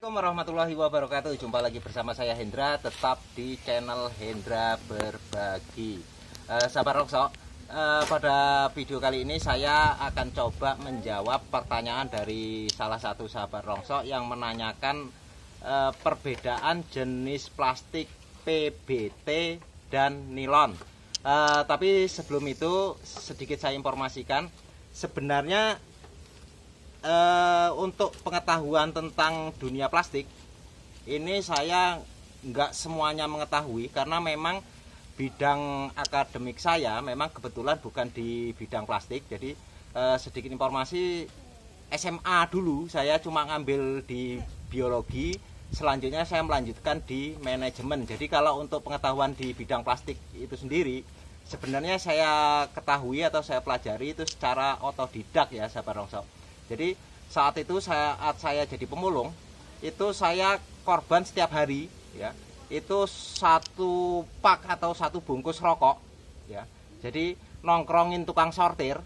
Assalamualaikum warahmatullahi wabarakatuh Jumpa lagi bersama saya Hendra Tetap di channel Hendra Berbagi eh, Sahabat Rokso eh, Pada video kali ini saya akan coba menjawab pertanyaan dari salah satu sahabat Rokso Yang menanyakan eh, perbedaan jenis plastik PBT dan nilon eh, Tapi sebelum itu sedikit saya informasikan Sebenarnya uh, untuk pengetahuan tentang dunia plastik ini saya nggak semuanya mengetahui karena memang bidang akademik saya memang kebetulan bukan di bidang plastik jadi eh, sedikit informasi SMA dulu saya cuma ngambil di biologi selanjutnya saya melanjutkan di manajemen jadi kalau untuk pengetahuan di bidang plastik itu sendiri sebenarnya saya ketahui atau saya pelajari itu secara otodidak ya sahabat rongsok jadi saat itu saat saya jadi pemulung itu saya korban setiap hari ya itu satu pak atau satu bungkus rokok ya jadi nongkrongin tukang sortir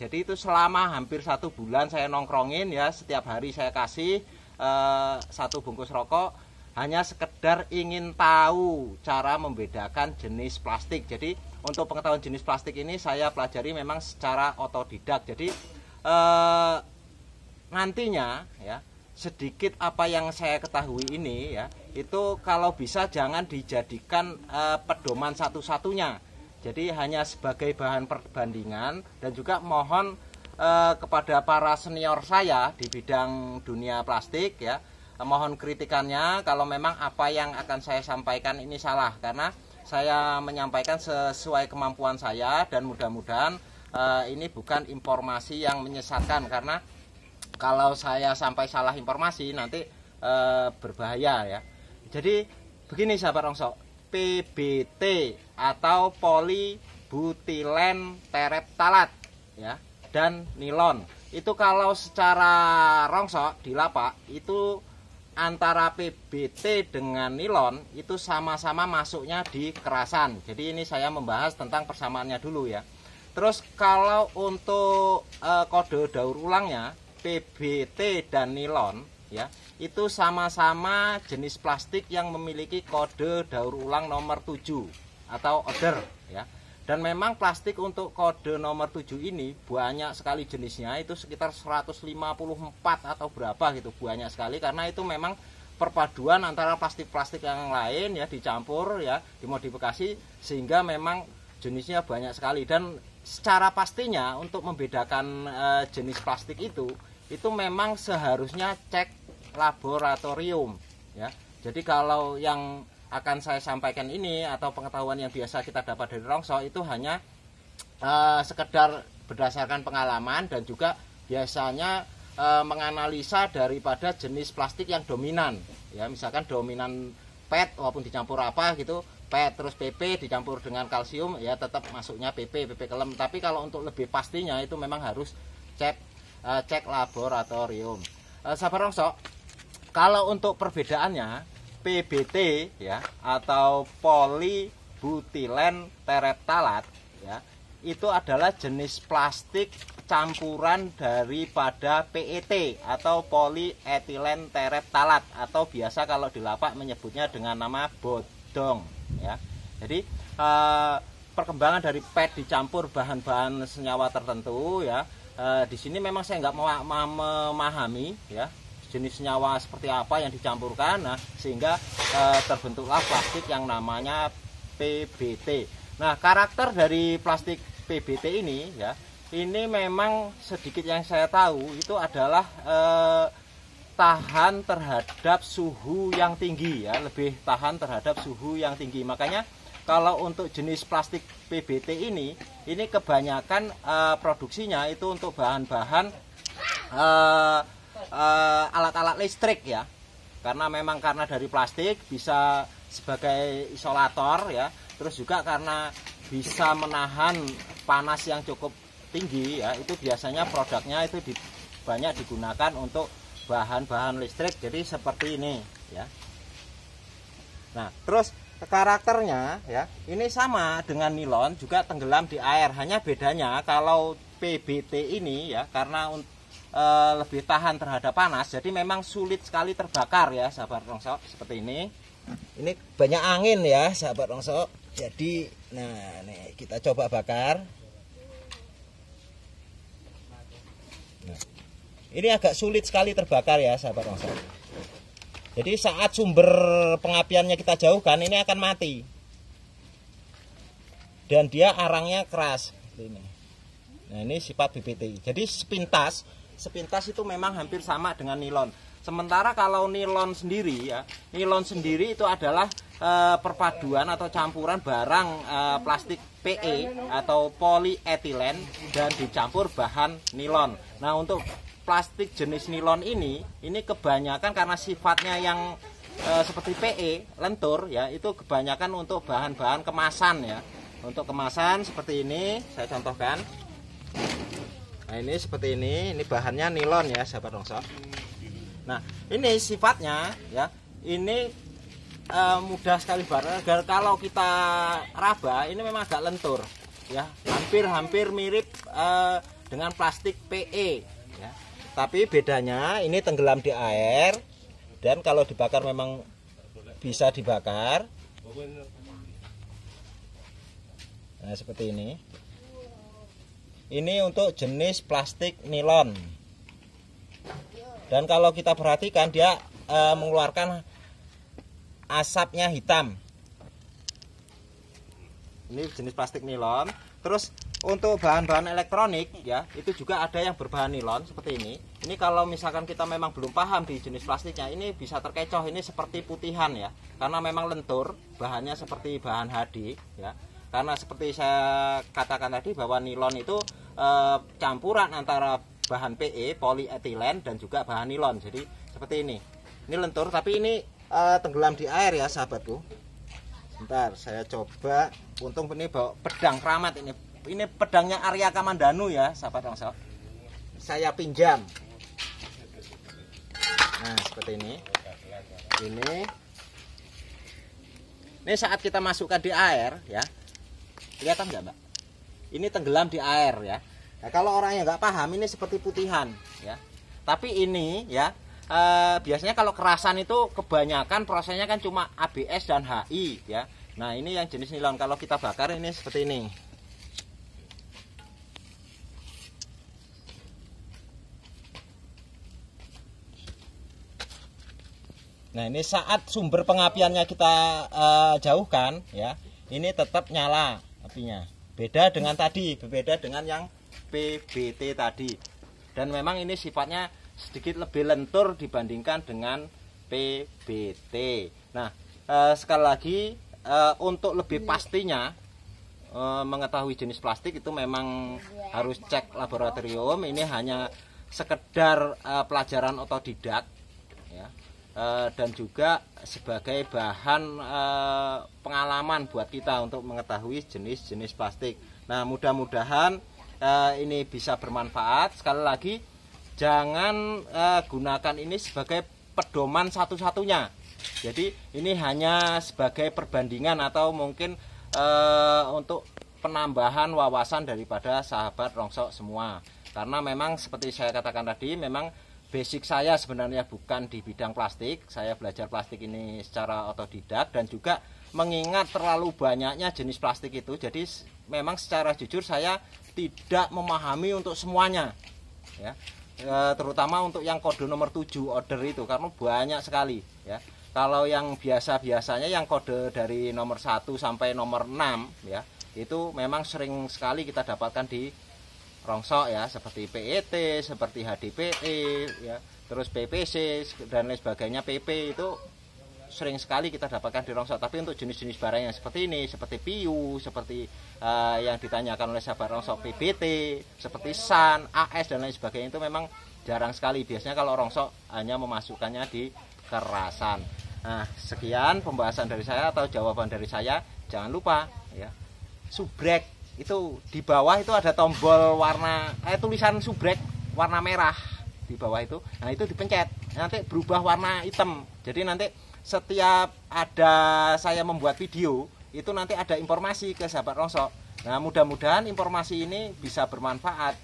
jadi itu selama hampir satu bulan saya nongkrongin ya setiap hari saya kasih eh, satu bungkus rokok hanya sekedar ingin tahu cara membedakan jenis plastik jadi untuk pengetahuan jenis plastik ini saya pelajari memang secara otodidak jadi eh, nantinya ya sedikit apa yang saya ketahui ini ya itu kalau bisa jangan dijadikan eh, pedoman satu-satunya jadi hanya sebagai bahan perbandingan dan juga mohon eh, kepada para senior saya di bidang dunia plastik ya eh, mohon kritikannya kalau memang apa yang akan saya sampaikan ini salah karena saya menyampaikan sesuai kemampuan saya dan mudah-mudahan eh, ini bukan informasi yang menyesatkan karena kalau saya sampai salah informasi nanti e, berbahaya ya. Jadi begini sahabat rongsok, PBT atau polibutilen tereptalat ya dan nilon. Itu kalau secara rongsok di lapak itu antara PBT dengan nilon itu sama-sama masuknya di kerasan. Jadi ini saya membahas tentang persamaannya dulu ya. Terus kalau untuk e, kode daur ulangnya PBT dan nilon ya itu sama-sama jenis plastik yang memiliki kode daur ulang nomor 7 atau order ya dan memang plastik untuk kode nomor 7 ini banyak sekali jenisnya itu sekitar 154 atau berapa gitu banyak sekali karena itu memang perpaduan antara plastik-plastik yang lain ya dicampur ya dimodifikasi sehingga memang jenisnya banyak sekali dan secara pastinya untuk membedakan e, jenis plastik itu itu memang seharusnya cek laboratorium ya. Jadi kalau yang akan saya sampaikan ini atau pengetahuan yang biasa kita dapat dari rongsok itu hanya uh, sekedar berdasarkan pengalaman dan juga biasanya uh, menganalisa daripada jenis plastik yang dominan ya misalkan dominan PET walaupun dicampur apa gitu PET terus PP dicampur dengan kalsium ya tetap masuknya PP PP kelem tapi kalau untuk lebih pastinya itu memang harus cek uh, cek laboratorium. Uh, eh, sabar rongsok, kalau untuk perbedaannya PBT ya atau polibutilen tereptalat ya itu adalah jenis plastik campuran daripada PET atau polietilen tereptalat atau biasa kalau di lapak menyebutnya dengan nama bodong ya. Jadi eh, perkembangan dari PET dicampur bahan-bahan senyawa tertentu ya Eh, di sini memang saya nggak memahami ya jenis senyawa seperti apa yang dicampurkan nah sehingga e, terbentuklah plastik yang namanya PBT. Nah, karakter dari plastik PBT ini ya, ini memang sedikit yang saya tahu itu adalah e, tahan terhadap suhu yang tinggi ya, lebih tahan terhadap suhu yang tinggi. Makanya kalau untuk jenis plastik PBT ini, ini kebanyakan uh, produksinya itu untuk bahan-bahan eh, eh, alat-alat uh, uh, listrik ya. Karena memang karena dari plastik bisa sebagai isolator ya. Terus juga karena bisa menahan panas yang cukup tinggi ya. Itu biasanya produknya itu di, banyak digunakan untuk bahan-bahan listrik. Jadi seperti ini ya. Nah, terus karakternya ya ini sama dengan nilon juga tenggelam di air hanya bedanya kalau PBT ini ya karena e, lebih tahan terhadap panas jadi memang sulit sekali terbakar ya sahabat rongsok seperti ini ini banyak angin ya sahabat rongsok jadi nah nih kita coba bakar nah, ini agak sulit sekali terbakar ya sahabat rongsok jadi saat sumber pengapiannya kita jauhkan ini akan mati. Dan dia arangnya keras ini. Nah, ini sifat BBT. Jadi sepintas, sepintas itu memang hampir sama dengan nilon. Sementara kalau nilon sendiri ya, nilon sendiri itu adalah e, perpaduan atau campuran barang eh, e, plastik PE atau polietilen dan dicampur bahan nilon. Nah, untuk plastik jenis nilon ini ini kebanyakan karena sifatnya yang eh, e, seperti PE lentur ya itu kebanyakan untuk bahan-bahan kemasan ya untuk kemasan seperti ini saya contohkan nah ini seperti ini ini bahannya nilon ya sahabat nongso. nah ini sifatnya ya ini e, mudah sekali agar kalau kita raba ini memang agak lentur ya hampir-hampir mirip e, dengan plastik PE ya tapi bedanya ini tenggelam di air dan kalau dibakar memang bisa dibakar nah seperti ini ini untuk jenis plastik nilon dan kalau kita perhatikan dia e, mengeluarkan asapnya hitam ini jenis plastik nilon terus untuk bahan-bahan elektronik ya itu juga ada yang berbahan nilon seperti ini ini kalau misalkan kita memang belum paham di jenis plastiknya ini bisa terkecoh ini seperti putihan ya karena memang lentur bahannya seperti bahan HD ya karena seperti saya katakan tadi bahwa nilon itu e, campuran antara bahan PE polietilen dan juga bahan nilon jadi seperti ini ini lentur tapi ini e, tenggelam di air ya sahabatku sebentar saya coba untung ini bawa pedang keramat ini ini pedangnya Arya Kamandanu ya, sahabat Bangsa. Saya pinjam. Nah, seperti ini. Ini. Ini saat kita masukkan di air ya. Kelihatan nggak, Mbak? Ini tenggelam di air ya. Nah, kalau orang yang nggak paham ini seperti putihan ya. Tapi ini ya e, biasanya kalau kerasan itu kebanyakan prosesnya kan cuma ABS dan HI ya. Nah, ini yang jenis nilon kalau kita bakar ini seperti ini. Nah, ini saat sumber pengapiannya kita uh, jauhkan ya. Ini tetap nyala apinya. Beda dengan tadi, berbeda dengan yang PBT tadi. Dan memang ini sifatnya sedikit lebih lentur dibandingkan dengan PBT. Nah, uh, sekali lagi uh, untuk lebih pastinya uh, mengetahui jenis plastik itu memang iya. harus cek laboratorium. Ini hanya sekedar uh, pelajaran otodidak Eh, dan juga sebagai bahan eh, pengalaman buat kita untuk mengetahui jenis-jenis plastik. Nah, mudah-mudahan eh, ini bisa bermanfaat. Sekali lagi, jangan gunakan ini sebagai pedoman satu-satunya. Jadi, ini hanya sebagai perbandingan atau mungkin untuk penambahan wawasan daripada sahabat rongsok semua. Karena memang seperti saya katakan tadi, memang basic saya sebenarnya bukan di bidang plastik. Saya belajar plastik ini secara otodidak dan juga mengingat terlalu banyaknya jenis plastik itu. Jadi memang secara jujur saya tidak memahami untuk semuanya. Ya. E, terutama untuk yang kode nomor 7 order itu karena banyak sekali ya. Kalau yang biasa-biasanya yang kode dari nomor 1 sampai nomor 6 ya, itu memang sering sekali kita dapatkan di rongsok ya seperti PET, seperti HDPE ya, terus PPC dan lain sebagainya PP itu sering sekali kita dapatkan di rongsok tapi untuk jenis-jenis barang yang seperti ini seperti PU, seperti uh, yang ditanyakan oleh sahabat rongsok PBT seperti SAN, AS dan lain sebagainya itu memang jarang sekali biasanya kalau rongsok hanya memasukkannya di kerasan nah sekian pembahasan dari saya atau jawaban dari saya jangan lupa ya subrek itu di bawah itu ada tombol warna eh, tulisan subrek warna merah di bawah itu nah itu dipencet nanti berubah warna hitam jadi nanti setiap ada saya membuat video itu nanti ada informasi ke sahabat rongsok nah mudah-mudahan informasi ini bisa bermanfaat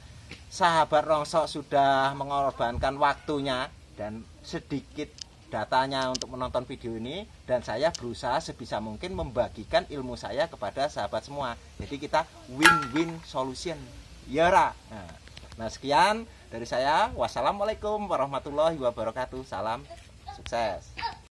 sahabat rongsok sudah mengorbankan waktunya dan sedikit datanya untuk menonton video ini dan saya berusaha sebisa mungkin membagikan ilmu saya kepada sahabat semua. Jadi kita win-win solution. yara nah, nah sekian dari saya. Wassalamualaikum warahmatullahi wabarakatuh. Salam sukses.